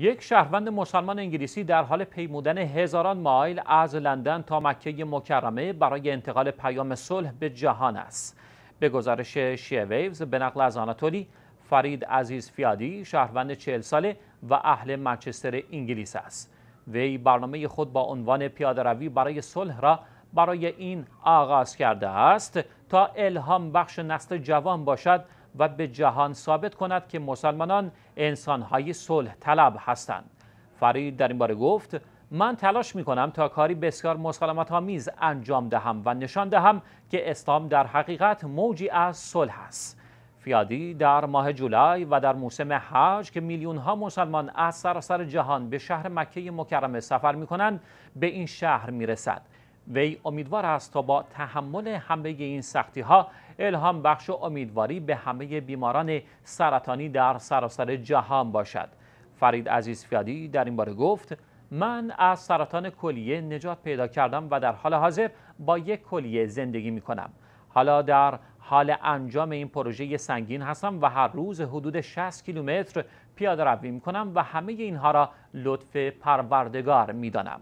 یک شهروند مسلمان انگلیسی در حال پیمودن هزاران مایل از لندن تا مکه مکرمه برای انتقال پیام صلح به جهان است. به گزارش شیویوز به نقل از آناتولی، فرید عزیز فیادی شهروند چهل ساله و اهل منچستر انگلیس است. وی برنامه خود با عنوان روی برای صلح را برای این آغاز کرده است تا الهام بخش نسل جوان باشد و به جهان ثابت کند که مسلمانان انسانهای صلح طلب هستند فرید در این باره گفت من تلاش می کنم تا کاری بسیار مسالمت آمیز انجام دهم و نشان دهم که اسلام در حقیقت موجی از صلح است فیادی در ماه جولای و در موسم حج که میلیون ها مسلمان از سراسر جهان به شهر مکه مکرمه سفر می کنند به این شهر می رسد وی امیدوار است تا با تحمل همه این سختی ها الهام بخش و امیدواری به همه بیماران سرطانی در سراسر جهان باشد فرید عزیز فیادی در این باره گفت من از سرطان کلیه نجات پیدا کردم و در حال حاضر با یک کلیه زندگی می کنم حالا در حال انجام این پروژه سنگین هستم و هر روز حدود 60 کیلومتر پیاده روی می کنم و همه اینها را لطف پروردگار می دانم.